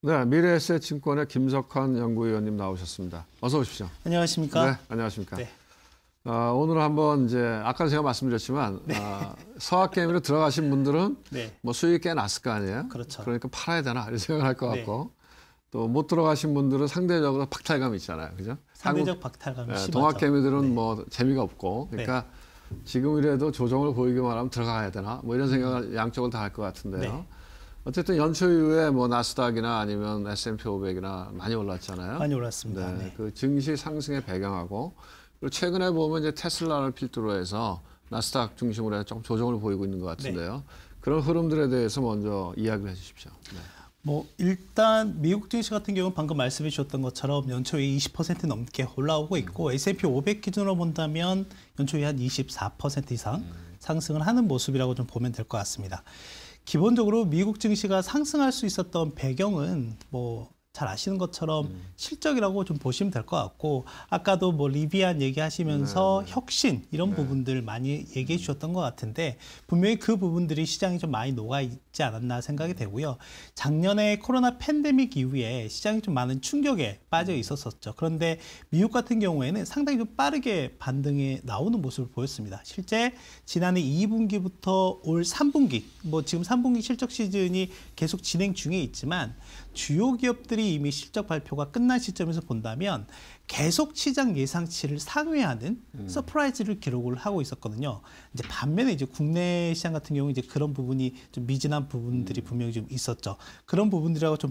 네, 미래에셋 증권의 김석환 연구위원님 나오셨습니다. 어서 오십시오. 안녕하십니까? 네, 안녕하십니까? 네. 어, 아, 오늘 한번 이제 아까 제가 말씀드렸지만 네. 어, 서학 게임으로 들어가신 분들은 네. 뭐 수익이 꽤 났을 거 아니에요. 그렇죠. 그러니까 팔아야 되나 이런 생각을 할것 네. 같고 또 못 들어가신 분들은 상대적으로 박탈감이 있잖아요. 그죠? 상대적 한국, 박탈감이 네, 동학 게임들은 네. 뭐 재미가 없고 그러니까 네. 지금이라도 조정을 보이기만 하면 들어가야 되나 뭐 이런 생각을 양쪽을 다 할 것 같은데요. 어쨌든 연초 이후에 뭐 나스닥이나 아니면 S&P 500이나 많이 올랐잖아요. 많이 올랐습니다. 네, 네. 그 증시 상승의 배경하고 그리고 최근에 보면 이제 테슬라를 필두로 해서 나스닥 중심으로 해서 조금 조정을 보이고 있는 것 같은데요. 네. 그런 흐름들에 대해서 먼저 이야기를 해주십시오. 네. 뭐 일단 미국 증시 같은 경우는 방금 말씀해 주셨던 것처럼 연초에 20% 넘게 올라오고 있고 음. S&P 500 기준으로 본다면 연초에 한 24% 이상 음. 상승을 하는 모습이라고 좀 보면 될 것 같습니다. 기본적으로 미국 증시가 상승할 수 있었던 배경은 뭐잘 아시는 것처럼 음. 실적이라고 좀 보시면 될 것 같고 아까도 뭐 리비안 얘기하시면서 네. 네. 혁신 이런 네. 부분들 많이 음. 얘기해 주셨던 것 같은데 분명히 그 부분들이 시장이 좀 많이 녹아 있지 않았나 생각이 음. 되고요. 작년에 코로나 팬데믹 이후에 시장이 좀 많은 충격에 빠져 있었었죠. 그런데 미국 같은 경우에는 상당히 좀 빠르게 반등에 나오는 모습을 보였습니다. 실제 지난해 2분기부터 올 3분기, 뭐 지금 3분기 실적 시즌이 계속 진행 중에 있지만 주요 기업들이 이미 실적 발표가 끝난 시점에서 본다면 계속 시장 예상치를 상회하는 음. 서프라이즈를 기록을 하고 있었거든요. 이제 반면에 이제 국내 시장 같은 경우 이제 그런 부분이 좀 미진한 부분들이 음. 분명히 좀 있었죠. 그런 부분들하고 좀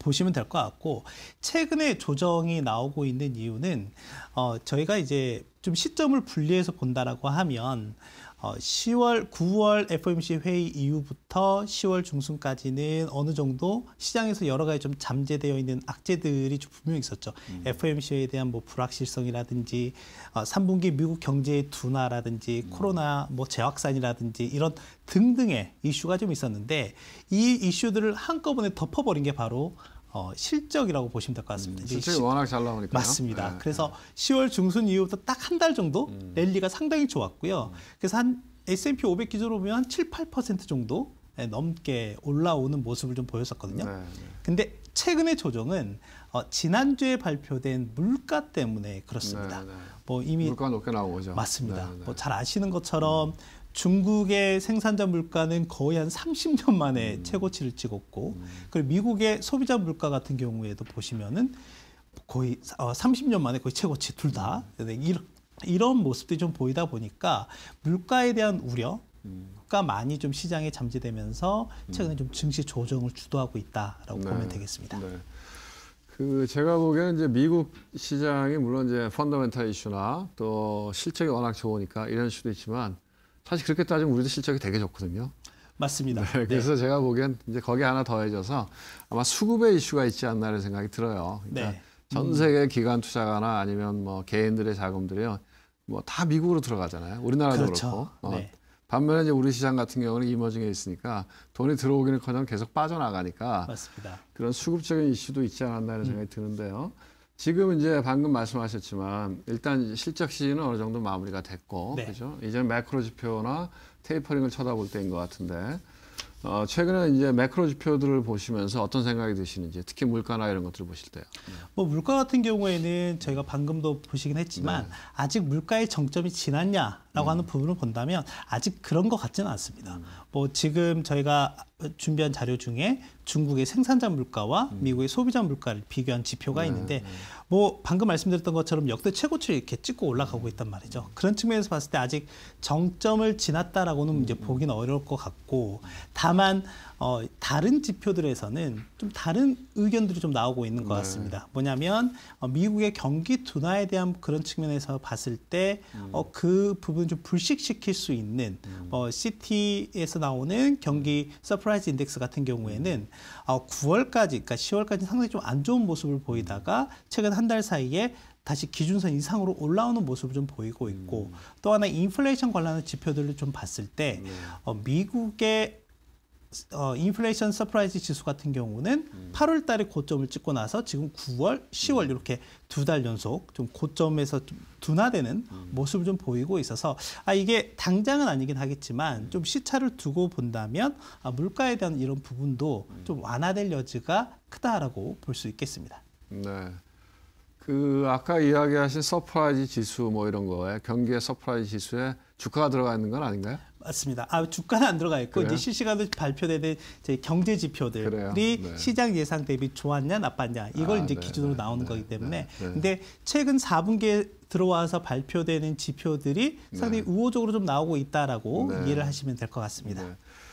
보시면 될 것 같고 최근에 조정이 나오고 있는 이유는 어 저희가 이제 좀 시점을 분리해서 본다라고 하면 어, 10월, 9월 FOMC 회의 이후부터 10월 중순까지는 어느 정도 시장에서 여러 가지 좀 잠재되어 있는 악재들이 좀 분명히 있었죠. 음. FOMC에 대한 뭐 불확실성이라든지 어, 3분기 미국 경제의 둔화라든지 음. 코로나 뭐 재확산이라든지 이런 등등의 이슈가 좀 있었는데 이 이슈들을 한꺼번에 덮어버린 게 바로 어, 실적이라고 보시면 될 것 같습니다. 음, 실적이 시, 워낙 잘 나오니까 맞습니다. 네, 그래서 네. 10월 중순 이후부터 딱 한 달 정도 음. 랠리가 상당히 좋았고요. 음. 그래서 한 S&P 500 기준으로 보면 한 7, 8% 정도 예, 넘게 올라오는 모습을 좀 보였었거든요. 네, 네, 근데 최근의 조정은 어, 지난주에 발표된 물가 때문에 그렇습니다. 네, 네. 뭐 이미 물가 높게 나오죠. 맞습니다. 뭐 잘 아시는 것처럼 음. 중국의 생산자 물가는 거의 한 30년 만에 음. 최고치를 찍었고 음. 그리고 미국의 소비자 물가 같은 경우에도 보시면은 거의 30년 어, 만에 거의 최고치 둘 다 이런 모습들이 좀 보이다 보니까 물가에 대한 우려 가 음. 많이 좀 시장에 잠재되면서 음. 최근에 좀 증시 조정을 주도하고 있다라고 네. 보면 되겠습니다. 네. 그 제가 보기에는 이제 미국 시장이 물론 이제 펀더멘탈 이슈나 또 실적이 워낙 좋으니까 이런 수도 있지만 사실 그렇게 따지면 우리도 실적이 되게 좋거든요. 맞습니다. 네, 네. 그래서 네. 제가 보기엔 이제 거기 하나 더해져서 아마 수급의 이슈가 있지 않나라는 생각이 들어요. 그러니까 네. 전 음. 세계 기관 투자가나 아니면 뭐 개인들의 자금들이요. 뭐 다 미국으로 들어가잖아요. 우리나라도 그렇죠. 그렇고 어. 네. 반면에 이제 우리 시장 같은 경우는 이머징에 있으니까 돈이 들어오기는커녕 계속 빠져나가니까 맞습니다. 그런 수급적인 이슈도 있지 않았나하는 생각이 음. 드는데요. 지금 이제 방금 말씀하셨지만 일단 실적 시즌은 어느 정도 마무리가 됐고 네. 그죠? 이제 매크로 지표나 테이퍼링을 쳐다볼 때인 것 같은데 어, 최근에 이제 매크로 지표들을 보시면서 어떤 생각이 드시는지 특히 물가나 이런 것들을 보실 때요. 네. 뭐 물가 같은 경우에는 저희가 방금도 보시긴 했지만 네. 아직 물가의 정점이 지났냐 라고 하는 부분을 본다면 아직 그런 것 같지는 않습니다. 음. 뭐 지금 저희가 준비한 자료 중에 중국의 생산자 물가와 음. 미국의 소비자 물가를 비교한 지표가 네, 있는데 네. 뭐 방금 말씀드렸던 것처럼 역대 최고치를 이렇게 찍고 올라가고 음. 있단 말이죠. 그런 측면에서 봤을 때 아직 정점을 지났다라고는 이제 보기는 어려울 것 같고 다만 어, 다른 지표들에서는 좀 다른 의견들이 좀 나오고 있는 것 네. 같습니다. 뭐냐면 어, 미국의 경기 둔화에 대한 그런 측면에서 봤을 때그 어, 그 부분 좀 불식시킬 수 있는 음. 어, 시티에서 나오는 경기 서프라이즈 인덱스 같은 경우에는 어, 9월까지, 그러니까 10월까지 상당히 좀 안 좋은 모습을 보이다가 최근 한 달 사이에 다시 기준선 이상으로 올라오는 모습을 좀 보이고 있고 음. 또 하나 인플레이션 관련한 지표들을 좀 봤을 때 네. 어, 미국의 어, 인플레이션 서프라이즈 지수 같은 경우는 음. 8월 달에 고점을 찍고 나서 지금 9월, 10월 음. 이렇게 두 달 연속 좀 고점에서 좀 둔화되는 음. 모습을 좀 보이고 있어서 아 이게 당장은 아니긴 하겠지만 음. 좀 시차를 두고 본다면 아, 물가에 대한 이런 부분도 음. 좀 완화될 여지가 크다라고 볼 수 있겠습니다. 네. 그 아까 이야기하신 서프라이즈 지수 뭐 이런 거에 경기의 서프라이즈 지수에 주가가 들어가 있는 건 아닌가요? 맞습니다 아, 주가는 안 들어가 있고 그래요? 이제 실시간으로 발표되는 이제 경제 지표들이 네. 시장 예상 대비 좋았냐 나빴냐 이걸 아, 이제 네, 기준으로 네, 나오는 네, 거기 때문에 네, 네. 근데 최근 4분기에 들어와서 발표되는 지표들이 상당히 우호적으로 좀 나오고 있다라고 이해를 하시면 될 것 같습니다.